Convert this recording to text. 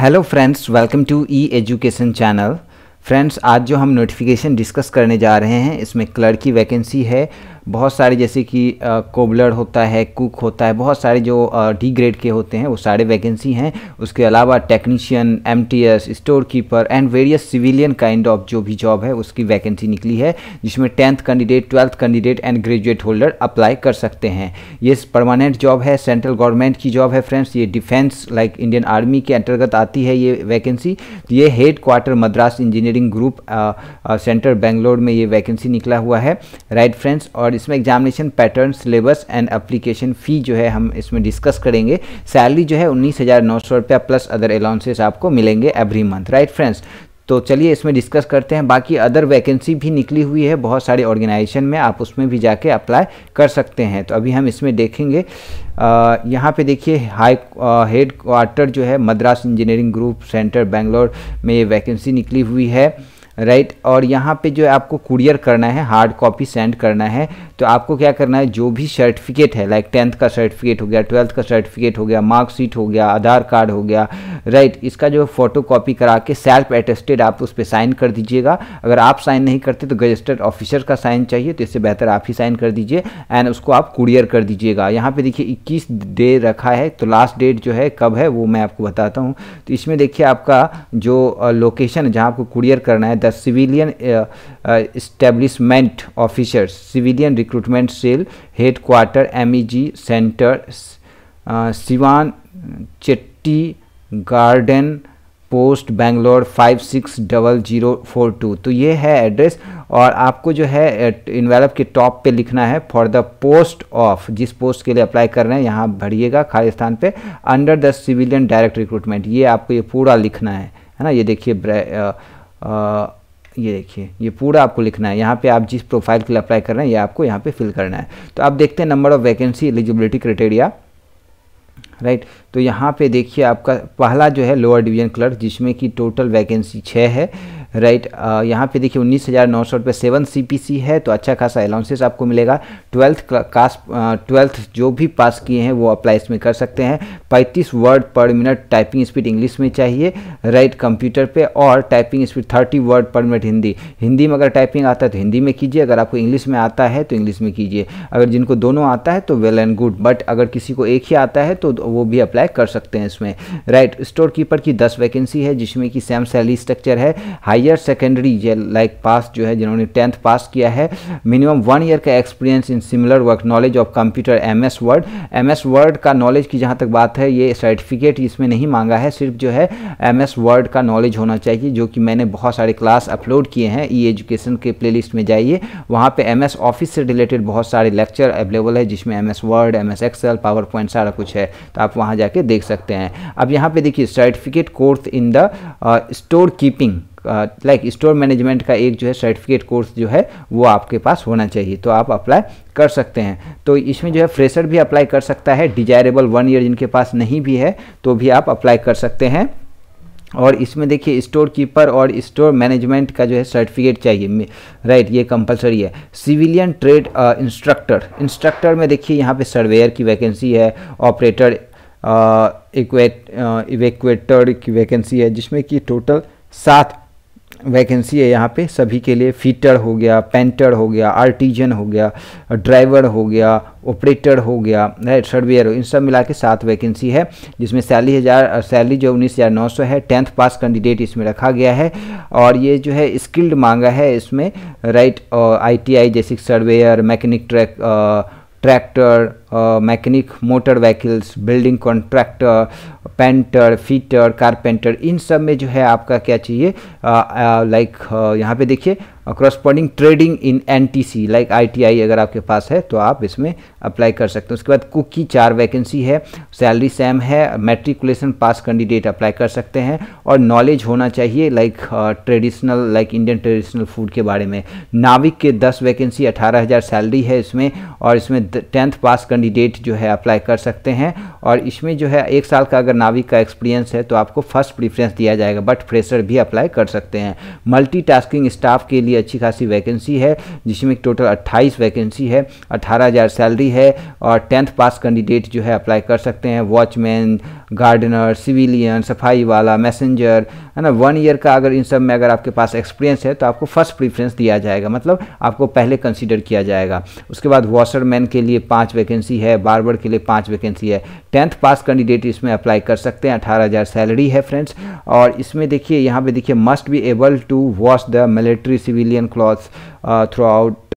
hello friends welcome to e education channel friends आज जो हम नोटिफिकेशन डिस्कस करने जा रहे हैं इसमें क्लर्क की वैकेंसी है बहुत सारे जैसे कि कोबलर होता है कुक होता है बहुत सारे जो डी ग्रेड के होते हैं वो सारे वैकेंसी हैं उसके अलावा technician M store keeper and various civilian kind of जो भी जॉब है उसकी वैकेंसी निकली है जिसमें tenth candidate twelfth candidate and graduate holder apply कर सकते हैं ये परमानेंट जॉब है सेंट्रल गवर्नमेंट की जॉब है फ्रेंड्स ये डिफेंस लाइक इंडियन आर्मी के अंतर्गत आती है ये वैकेंसी ये headquarter Madras engineering group centre Bangalore में ये वैकेंसी निकला हुआ है राइट right, फ्रेंड्स और इसमें examination pattern syllabus and application fee जो है हम इसमें डिस्कस करेंगे सैलरी जो है उन्नीस हज़ार नौ सौ रुपया प्लस अदर अलाउंसेस आपको मिलेंगे एवरी मंथ राइट फ्रेंड्स तो चलिए इसमें डिस्कस करते हैं बाकी अदर वैकेंसी भी निकली हुई है बहुत सारे ऑर्गेनाइजेशन में आप उसमें भी जाके अप्लाई कर सकते हैं तो अभी हम इसमें देखेंगे यहाँ पे देखिए हाई हेड क्वार्टर जो है Madras engineering group centre Bangalore में ये वैकेंसी निकली हुई है राइट और यहाँ पे जो है आपको कुरियर करना है हार्ड कॉपी सेंड करना है तो आपको क्या करना है जो भी सर्टिफिकेट है लाइक टेंथ का सर्टिफिकेट हो गया ट्वेल्थ का सर्टिफिकेट हो गया मार्कशीट हो गया आधार कार्ड हो गया राइट इसका जो फ़ोटो कॉपी करा के सेल्फ एटेस्टेड आप उस पर साइन कर दीजिएगा अगर आप साइन नहीं करते तो रजिस्टर्ड ऑफिसर का साइन चाहिए तो इससे बेहतर आप ही साइन कर दीजिए एंड उसको आप कुरियर कर दीजिएगा यहाँ पर देखिए इक्कीस डे रखा है तो लास्ट डेट जो है कब है वो मैं आपको बताता हूँ तो इसमें देखिए आपका जो लोकेशन जहाँ आपको कुरियर करना है civilian establishment officers civilian recruitment cell headquarter recruitment cell headquarter meg center uh, sivan post Bangalore five six double zero four two तो ये है एड्रेस और आपको जो है इन्वेलप uh, के टॉप पे लिखना है फॉर द पोस्ट ऑफ जिस पोस्ट के लिए अप्लाई कर रहे हैं यहाँ भरिएगा खाली स्थान पे under the civilian direct recruitment ये आपको ये पूरा लिखना है है ना ये देखिए ये देखिए ये पूरा आपको लिखना है यहाँ पे आप जिस प्रोफाइल के लिए अप्लाई कर रहे हैं ये आपको यहाँ पे फिल करना है तो आप देखते हैं number of vacancy eligibility criteria right तो यहाँ पे देखिए आपका पहला जो है लोअर डिवीजन क्लर्क जिसमें कि टोटल वैकेंसी छः है राइट uh, यहाँ पे देखिए उन्नीस हज़ार नौ सौ रुपये सेवन सी है तो अच्छा खासा अलाउंसेस आपको मिलेगा ट्वेल्थ क्लास ट्वेल्थ जो भी पास किए हैं वो अप्लाई इसमें कर सकते हैं पैंतीस word per minute typing speed English में चाहिए राइट कंप्यूटर पे और typing speed thirty word per minute Hindi Hindi में अगर टाइपिंग आता है तो हिंदी में कीजिए अगर आपको इंग्लिश में आता है तो इंग्लिश में कीजिए अगर जिनको दोनों आता है तो वेल एंड गुड बट अगर किसी को एक ही आता है तो वो भी अप्लाई कर सकते हैं इसमें राइट स्टोर कीपर की दस वैकेंसी है जिसमें कि सेम सैलरी स्ट्रक्चर है high higher secondary like pass जो है जिन्होंने टेंथ पास किया है मिनिमम वन ईयर का experience in similar work knowledge of computer M S word M S word का नॉलेज की जहाँ तक बात है ये सर्टिफिकेट इसमें नहीं मांगा है सिर्फ जो है एम एस वर्ड का नॉलेज होना चाहिए जो कि मैंने बहुत सारे क्लास अपलोड किए हैं ई एजुकेशन के प्ले लिस्ट में जाइए वहाँ पर एम एस ऑफिस से रिलेटेड बहुत सारे लेक्चर अवेलेबल है जिसमें M S word M S excel power point सारा कुछ है तो आप वहाँ जाके देख सकते हैं अब यहाँ पे देखिए certificate course in the store keeping like store management का एक जो है सर्टिफिकेट कोर्स जो है वो आपके पास होना चाहिए तो आप अप्लाई कर सकते हैं तो इसमें जो है फ्रेशर भी अप्लाई कर सकता है डिजायरेबल वन ईयर जिनके पास नहीं भी है तो भी आप अप्लाई कर सकते हैं और इसमें देखिए स्टोर कीपर और स्टोर मैनेजमेंट का जो है सर्टिफिकेट चाहिए राइट ये कंपलसरी है सिविलियन ट्रेड इंस्ट्रक्टर इंस्ट्रक्टर में देखिए यहाँ पे सर्वेयर की वैकेंसी है ऑपरेटर इक्वेट इवेक्वेटर की वैकेंसी है जिसमें कि टोटल सात वैकेंसी है यहाँ पे सभी के लिए फीटर हो गया पेंटर हो गया आर्टिजन हो गया ड्राइवर हो गया ऑपरेटर हो गया राइट सर्वेयर हो इन सब मिला के सात वैकेंसी है जिसमें सैलरी हज़ार सैलरी जो उन्नीस हज़ार नौ सौ है टेंथ पास कैंडिडेट इसमें रखा गया है और ये जो है स्किल्ड मांगा है इसमें राइट आई टी आई जैसे surveyor mechanic track tractor mechanic motor vehicles building contractor painter fitter carpenter इन सब में जो है आपका क्या चाहिए लाइक यहाँ पे देखिए corresponding trading in NTC like ITI अगर आपके पास है तो आप इसमें अप्लाई कर सकते हैं उसके बाद कुक की चार वैकेंसी है सैलरी सेम है मेट्रिकुलेशन पास कैंडिडेट अप्लाई कर सकते हैं और नॉलेज होना चाहिए like traditional like Indian traditional food के बारे में नाविक के दस वैकेंसी अठारह हज़ार सैलरी है इसमें और इसमें टेंथ पास कर कैंडिडेट जो है अप्लाई कर सकते हैं और इसमें जो है एक साल का अगर नाविक का एक्सपीरियंस है तो आपको फर्स्ट प्रीफ्रेंस दिया जाएगा बट फ्रेशर भी अप्लाई कर सकते हैं मल्टी स्टाफ के लिए अच्छी खासी वैकेंसी है जिसमें टोटल अट्ठाईस वैकेंसी है अठारह सैलरी है और टेंथ पास कैंडिडेट जो है अप्लाई कर सकते हैं वॉचमैन गार्डनर सिविलियन सफाई वाला मैसेंजर है ना वन ईयर का अगर इन सब में अगर आपके पास एक्सपीरियंस है तो आपको फर्स्ट प्रीफ्रेंस दिया जाएगा मतलब आपको पहले कंसिडर किया जाएगा उसके बाद वॉशरमैन के लिए पाँच वैकेंसी है बारबर के लिए पाँच वैकेंसी है टेंथ पास कैंडिडेट इसमें अप्लाई कर सकते हैं अठारह हज़ार सैलरी है फ्रेंड्स और इसमें देखिए यहाँ पे देखिए must be able to wash the military civilian cloth through out